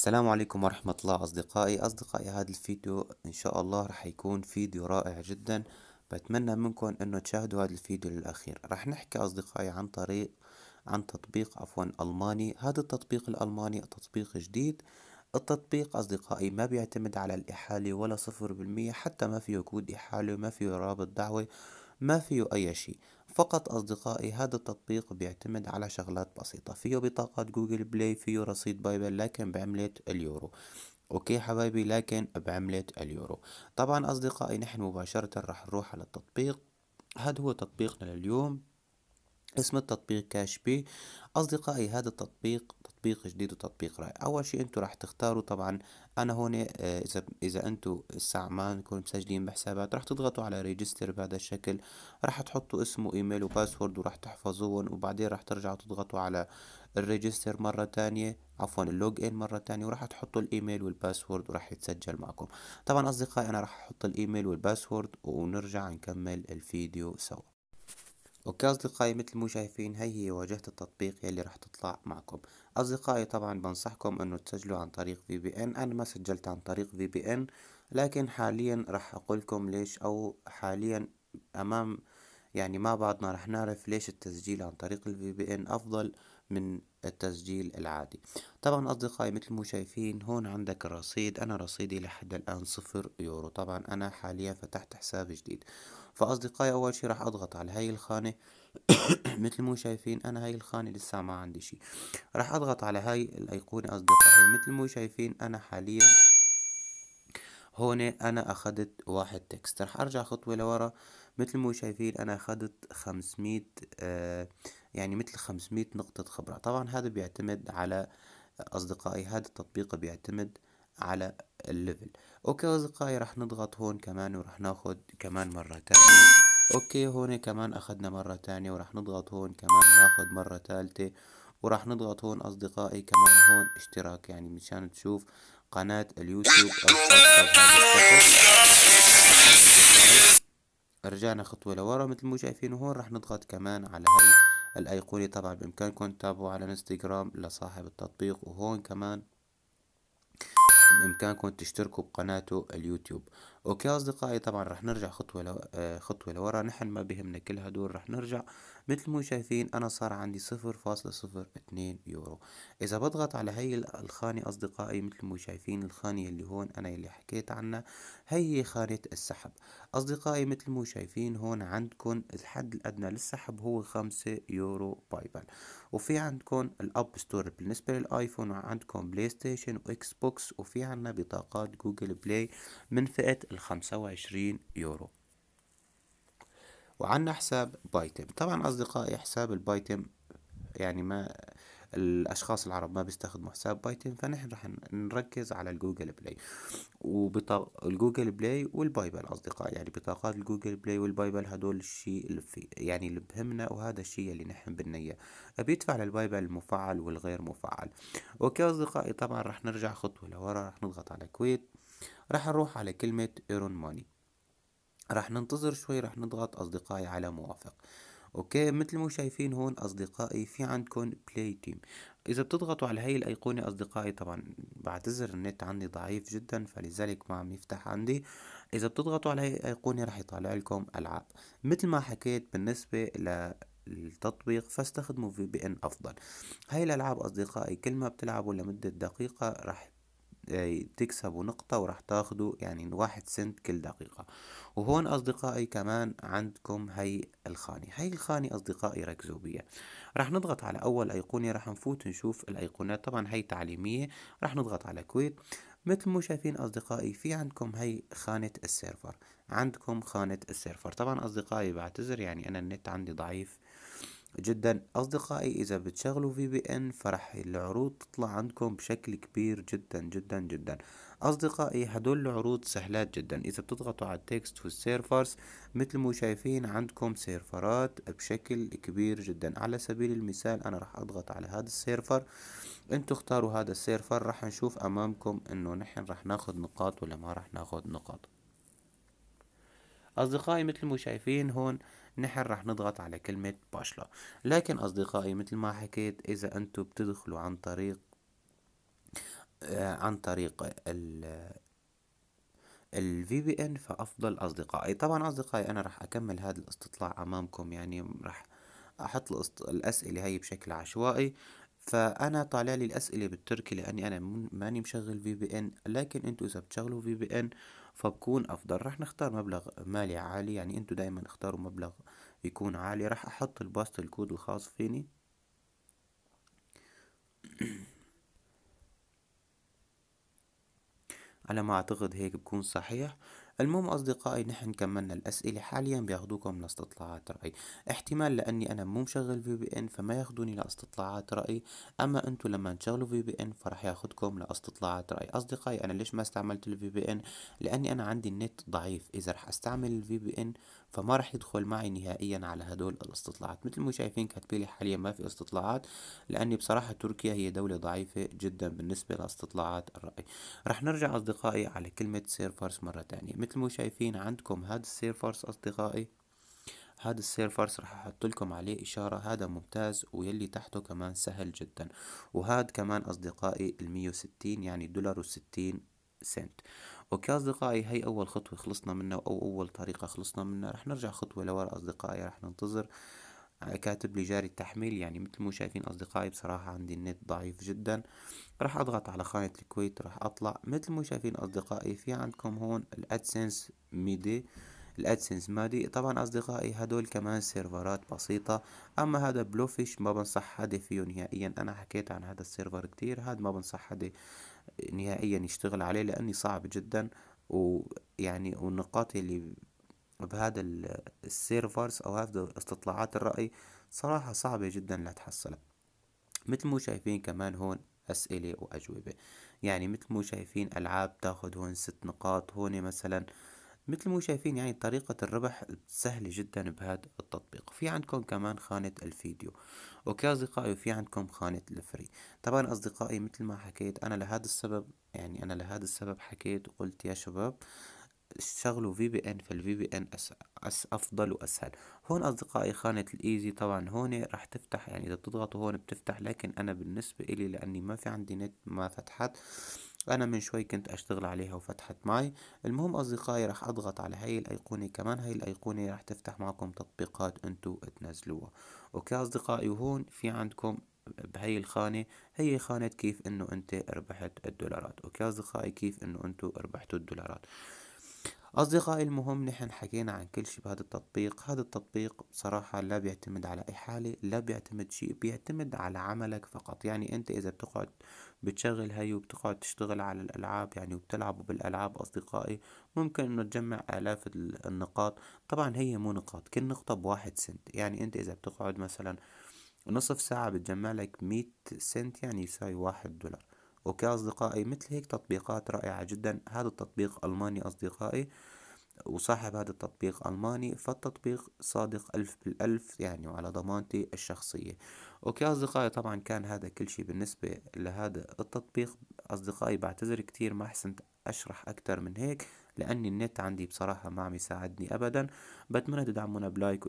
السلام عليكم ورحمة الله أصدقائي أصدقائي هذا الفيديو إن شاء الله رح يكون فيديو رائع جدا بتمنى منكم أنه تشاهدوا هذا الفيديو للأخير رح نحكي أصدقائي عن طريق عن تطبيق عفوا ألماني هذا التطبيق الألماني تطبيق جديد التطبيق أصدقائي ما بيعتمد على الإحالة ولا صفر بالمية حتى ما فيه كود إحالة ما فيه رابط دعوة ما فيه أي شيء فقط أصدقائي هذا التطبيق بيعتمد على شغلات بسيطة فيه بطاقات جوجل بلاي فيه رصيد بايبل لكن بعملة اليورو اوكي حبايبي لكن بعملة اليورو طبعا أصدقائي نحن مباشرة راح نروح على التطبيق هذا هو تطبيقنا لليوم اسم التطبيق كاش بي أصدقائي هذا التطبيق تطبيق جديد وتطبيق رائع أول شيء أنتوا راح تختاروا طبعا أنا هون آه، إذا إذا أنتوا الساعة ما نكون مسجلين بحسابات راح تضغطوا على ريجستر بهذا الشكل راح تحطوا اسم وإيميل وباسورد وراح تحفظوهم وبعدين راح ترجعوا تضغطوا على الريجستر مرة تانية عفوا اللوج ان مرة تانية وراح تحطوا الايميل والباسورد وراح يتسجل معكم طبعا اصدقائي انا راح احط الايميل والباسورد ونرجع نكمل الفيديو سوا اوكي اصدقائي مثل المشاهفين هي هي واجهة التطبيق يلي رح تطلع معكم اصدقائي طبعا بنصحكم انه تسجلوا عن طريق في بي ان انا ما سجلت عن طريق في بي ان لكن حاليا رح اقولكم ليش او حاليا امام يعني ما بعضنا رح نعرف ليش التسجيل عن طريق الفي بي ان افضل من التسجيل العادي طبعا أصدقائي مثل ما شايفين هون عندك الرصيد أنا رصيدي لحد الآن صفر يورو طبعا أنا حاليا فتحت حساب جديد فأصدقائي أول شي راح أضغط على هاي الخانة مثل ما شايفين أنا هاي الخانة لسه ما عندي شي راح أضغط على هاي الأيقونة أصدقائي مثل ما شايفين أنا حاليا هون انا اخدت واحد تكست رح ارجع خطوة لورا مثل ما شايفين انا اخدت خمسمية آه يعني مثل خمسمية نقطة خبرة طبعا هذا بيعتمد على اصدقائي هذا التطبيق بيعتمد على الليفل اوكي اصدقائي رح نضغط هون كمان ورح ناخد كمان مرة تانية اوكي هون كمان اخدنا مرة تانية ورح نضغط هون كمان ناخد مرة تالتة ورح نضغط هون اصدقائي كمان هون اشتراك يعني مشان تشوف قناة اليوتيوب رجعنا خطوة لورا مثل ما شايفين هون راح نضغط كمان على هاي الأيقونة طبعا بإمكانكم تتابعوا على انستغرام لصاحب التطبيق وهون كمان بإمكانكم تشتركوا بقناته اليوتيوب اوكي اصدقائي طبعا رح نرجع خطوه لو... آه خطوه لورا نحن ما بهمنا كل هدول رح نرجع مثل ما شايفين انا صار عندي صفر فاصلة صفر اتنين يورو اذا بضغط على هي الخانه اصدقائي مثل ما شايفين الخانه اللي هون انا اللي حكيت عنها هي خانه السحب اصدقائي مثل ما شايفين هون عندكم الحد الادنى للسحب هو خمسة يورو بايبل وفي عندكم الاب ستور بالنسبه للايفون وعندكم بلاي ستيشن واكس بوكس وفي عنا بطاقات جوجل بلاي من فئه الخمسة وعشرين يورو وعنا حساب بايتم طبعا أصدقائي حساب البايتم يعني ما الاشخاص العرب ما بيستخدموا حساب بايتم فنحن رح نركز على الجوجل بلاي وبطاق الجوجل بلاي والبايبل اصدقائي يعني بطاقات الجوجل بلاي والبايبل هدول الشيء اللي في يعني اللي بهمنا وهذا الشيء اللي نحن بدنا اياه بيدفع للبايبل المفعل والغير مفعل اوكي اصدقائي طبعا رح نرجع خطوه لورا رح نضغط على كويت راح نروح على كلمة ايرون ماني راح ننتظر شوي راح نضغط اصدقائي على موافق اوكي مثل ما شايفين هون اصدقائي في عندكم بلاي تيم اذا بتضغطوا على هاي الايقونه اصدقائي طبعا بعتذر النت عندي ضعيف جدا فلذلك ما عم يفتح عندي اذا بتضغطوا على هاي الايقونه راح يطالع لكم العاب مثل ما حكيت بالنسبه ل التطبيق فاستخدموا في بي ان افضل هاي الالعاب اصدقائي كل ما بتلعبوا لمده دقيقه راح تكسبوا نقطة وراح تاخدوا يعني واحد سنت كل دقيقة وهون أصدقائي كمان عندكم هي الخانة هي الخانة أصدقائي ركزوا بيها راح نضغط على أول أيقونة راح نفوت نشوف الأيقونات طبعا هي تعليمية راح نضغط على كويت مثل ما شايفين أصدقائي في عندكم هي خانة السيرفر عندكم خانة السيرفر طبعا أصدقائي بعتذر يعني أنا النت عندي ضعيف جدا اصدقائي اذا بتشغلوا في بي ان فرح العروض تطلع عندكم بشكل كبير جدا جدا جدا اصدقائي هدول العروض سهلات جدا اذا بتضغطوا على التكست والسيرفرز مثل ما شايفين عندكم سيرفرات بشكل كبير جدا على سبيل المثال انا راح اضغط على هذا السيرفر انتوا اختاروا هذا السيرفر راح نشوف امامكم انه نحن راح ناخذ نقاط ولا ما راح ناخذ نقاط اصدقائي مثل ما شايفين هون آه نحن رح نضغط على كلمة باشلا لكن أصدقائي مثل ما حكيت إذا أنتم بتدخلوا عن طريق آه، عن طريق الفي بي ان فافضل اصدقائي طبعا اصدقائي انا راح اكمل هذا الاستطلاع امامكم يعني راح احط الاسئله هاي بشكل عشوائي فانا طالع لي الاسئله بالتركي لاني انا ماني مشغل في بي ان لكن انتو اذا بتشغلوا في بي ان فبكون افضل راح نختار مبلغ مالي عالي يعني انتو دايما اختاروا مبلغ يكون عالي راح احط الباست الكود الخاص فيني على ما اعتقد هيك بكون صحيح المهم أصدقائي نحن كملنا الأسئلة حاليا بياخدوكم لاستطلاعات رأي احتمال لأني أنا مو مشغل في بي إن فما ياخدوني لاستطلاعات رأي أما أنتو لما تشغلوا في بي إن فرح ياخدكم لاستطلاعات رأي أصدقائي أنا ليش ما استعملت الفي بي إن لأني أنا عندي النت ضعيف إذا رح أستعمل الفي بي إن فما راح يدخل معي نهائيا على هدول الاستطلاعات مثل ما شايفين كاتبيلي حاليا ما في استطلاعات لاني بصراحة تركيا هي دولة ضعيفة جدا بالنسبة لاستطلاعات الرأي راح نرجع اصدقائي على كلمة سيرفرز مرة تانية مثل ما شايفين عندكم هذا السيرفرز اصدقائي هذا السيرفرز راح احط لكم عليه اشاره هذا ممتاز ويلي تحته كمان سهل جدا وهذا كمان اصدقائي ال 160 يعني دولار و 60 سنت اصدقائي هي أول خطوة خلصنا منها أو أول طريقة خلصنا منها رح نرجع خطوة لورا أصدقائي رح ننتظر آه، كاتب لي جاري التحميل يعني مثل ما شايفين أصدقائي بصراحة عندي النت ضعيف جدا رح أضغط على خانة الكويت رح أطلع مثل ما شايفين أصدقائي في عندكم هون الأدسنس ميدي الادسنس مالي طبعا اصدقائي هدول كمان سيرفرات بسيطة اما هذا بلوفيش ما بنصح حدا فيه نهائيا انا حكيت عن هذا السيرفر كتير هذا ما بنصح حدا نهائيا يشتغل عليه لاني صعب جدا ويعني والنقاط اللي بهذا السيرفرز او هذا استطلاعات الرأي صراحة صعبة جدا لتحصلها مثل ما شايفين كمان هون أسئلة وأجوبة يعني مثل ما شايفين ألعاب تاخد هون ست نقاط هون مثلا آه مثل ما شايفين يعني طريقة الربح سهلة جدا بهذا التطبيق في عندكم كمان خانة الفيديو اوكي اصدقائي وفي عندكم خانة الفري طبعا اصدقائي مثل ما حكيت انا لهذا السبب يعني انا لهذا السبب حكيت وقلت يا شباب شغلوا في بي ان فالفي بي ان أس... أس افضل واسهل هون اصدقائي خانه الايزي طبعا هون راح تفتح يعني اذا بتضغطوا هون بتفتح لكن انا بالنسبه الي لاني ما في عندي نت ما فتحت فأنا من شوي كنت أشتغل عليها وفتحت معي المهم أصدقائي راح أضغط على هاي الأيقونة كمان هاي الأيقونة راح تفتح معكم تطبيقات أنتو تنزلوها أوكي أصدقائي وهون في عندكم بهي الخانة هي خانة كيف انه انت ربحت الدولارات اوكي اصدقائي كيف انه انتو ربحتوا الدولارات أصدقائي المهم نحن حكينا عن كل شيء بهذا التطبيق هذا التطبيق بصراحة لا بيعتمد على أي حالة لا بيعتمد شيء بيعتمد على عملك فقط يعني أنت إذا بتقعد بتشغل هاي وبتقعد تشتغل على الألعاب يعني وبتلعبوا بالألعاب أصدقائي ممكن إنه تجمع آلاف النقاط طبعا هي مو نقاط كل نقطة بواحد سنت يعني أنت إذا بتقعد مثلا نصف ساعة بتجمع لك مية سنت يعني يساوي واحد دولار اوكي اصدقائي مثل هيك تطبيقات رائعة جدا هذا التطبيق الماني اصدقائي وصاحب هذا التطبيق ألماني فالتطبيق صادق ألف بالألف يعني وعلى ضمانتي الشخصية أوكي أصدقائي طبعا كان هذا كل شيء بالنسبة لهذا التطبيق أصدقائي بعتذر كتير ما حسنت أشرح أكتر من هيك لأني النت عندي بصراحة ما عم يساعدني أبدا بتمنى تدعمونا بلايك